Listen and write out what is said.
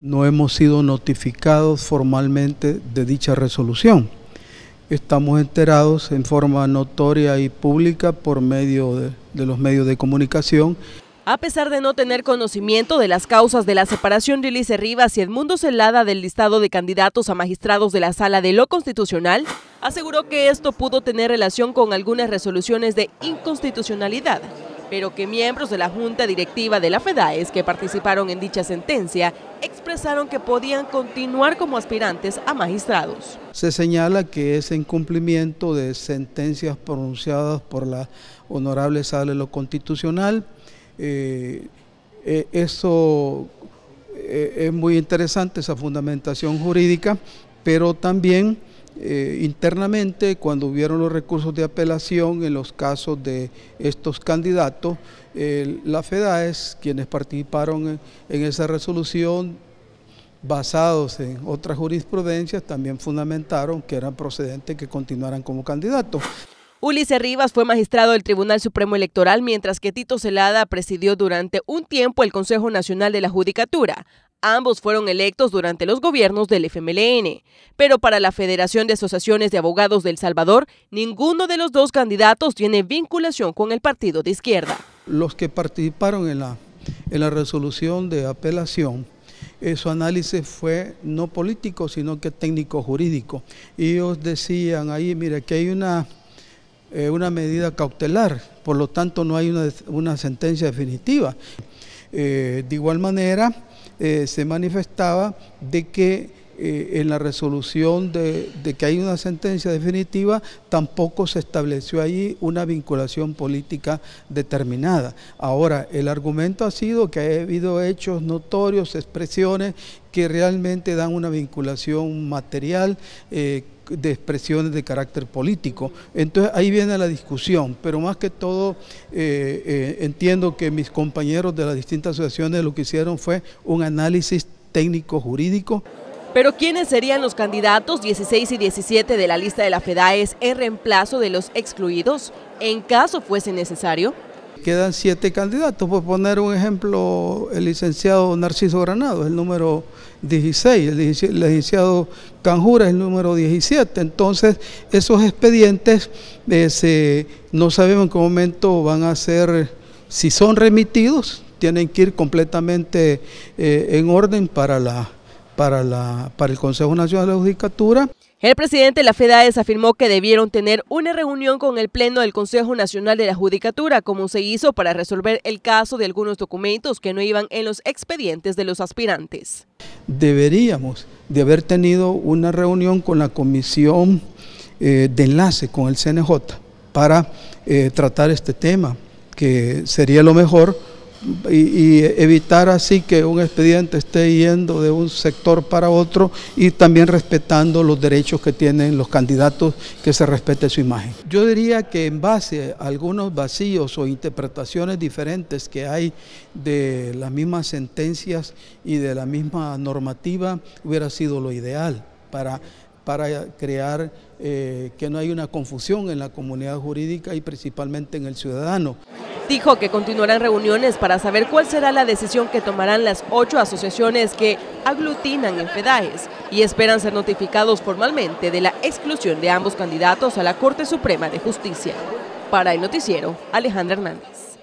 no hemos sido notificados formalmente de dicha resolución. Estamos enterados en forma notoria y pública por medio de, los medios de comunicación. A pesar de no tener conocimiento de las causas de la separación de Elise Rivas y Edmundo Celada del listado de candidatos a magistrados de la Sala de lo Constitucional, aseguró que esto pudo tener relación con algunas resoluciones de inconstitucionalidad pero que miembros de la Junta Directiva de la FEDAES que participaron en dicha sentencia expresaron que podían continuar como aspirantes a magistrados. Se señala que es en cumplimiento de sentencias pronunciadas por la honorable Sala lo Constitucional. Eh, eh, eso eh, es muy interesante, esa fundamentación jurídica, pero también eh, internamente cuando hubieron los recursos de apelación en los casos de estos candidatos, la FEDAES, quienes participaron en, esa resolución, basados en otras jurisprudencias, también fundamentaron que eran procedentes que continuaran como candidatos. Ulises Rivas fue magistrado del Tribunal Supremo Electoral, mientras que Tito Celada presidió durante un tiempo el Consejo Nacional de la Judicatura. Ambos fueron electos durante los gobiernos del FMLN, pero para la Federación de Asociaciones de Abogados del Salvador, ninguno de los dos candidatos tiene vinculación con el partido de izquierda. Los que participaron en la, en la resolución de apelación, eh, su análisis fue no político, sino que técnico-jurídico. Ellos decían ahí, mira que hay una, eh, una medida cautelar, por lo tanto no hay una, sentencia definitiva. Eh, de igual manera, eh, se manifestaba de que eh, en la resolución de, que hay una sentencia definitiva, tampoco se estableció ahí una vinculación política determinada. Ahora, el argumento ha sido que ha habido hechos notorios, expresiones que realmente dan una vinculación material. Eh, de expresiones de carácter político. Entonces ahí viene la discusión, pero más que todo eh, entiendo que mis compañeros de las distintas asociaciones lo que hicieron fue un análisis técnico jurídico. Pero ¿quiénes serían los candidatos 16 y 17 de la lista de la FEDAES en reemplazo de los excluidos, en caso fuese necesario? Quedan siete candidatos, por poner un ejemplo, el licenciado Narciso Granado es el número 16, el licenciado Canjura el número 17. Entonces, esos expedientes este, no sabemos en qué momento van a ser, si son remitidos, tienen que ir completamente eh, en orden para la para, la, para el Consejo Nacional de la Judicatura. El presidente de la FEDAES afirmó que debieron tener una reunión con el Pleno del Consejo Nacional de la Judicatura, como se hizo para resolver el caso de algunos documentos que no iban en los expedientes de los aspirantes. Deberíamos de haber tenido una reunión con la Comisión eh, de Enlace, con el CNJ, para eh, tratar este tema, que sería lo mejor y, evitar así que un expediente esté yendo de un sector para otro y también respetando los derechos que tienen los candidatos, que se respete su imagen. Yo diría que en base a algunos vacíos o interpretaciones diferentes que hay de las mismas sentencias y de la misma normativa, hubiera sido lo ideal para para crear eh, que no haya una confusión en la comunidad jurídica y principalmente en el ciudadano. Dijo que continuarán reuniones para saber cuál será la decisión que tomarán las ocho asociaciones que aglutinan en FEDAES y esperan ser notificados formalmente de la exclusión de ambos candidatos a la Corte Suprema de Justicia. Para el noticiero, Alejandra Hernández.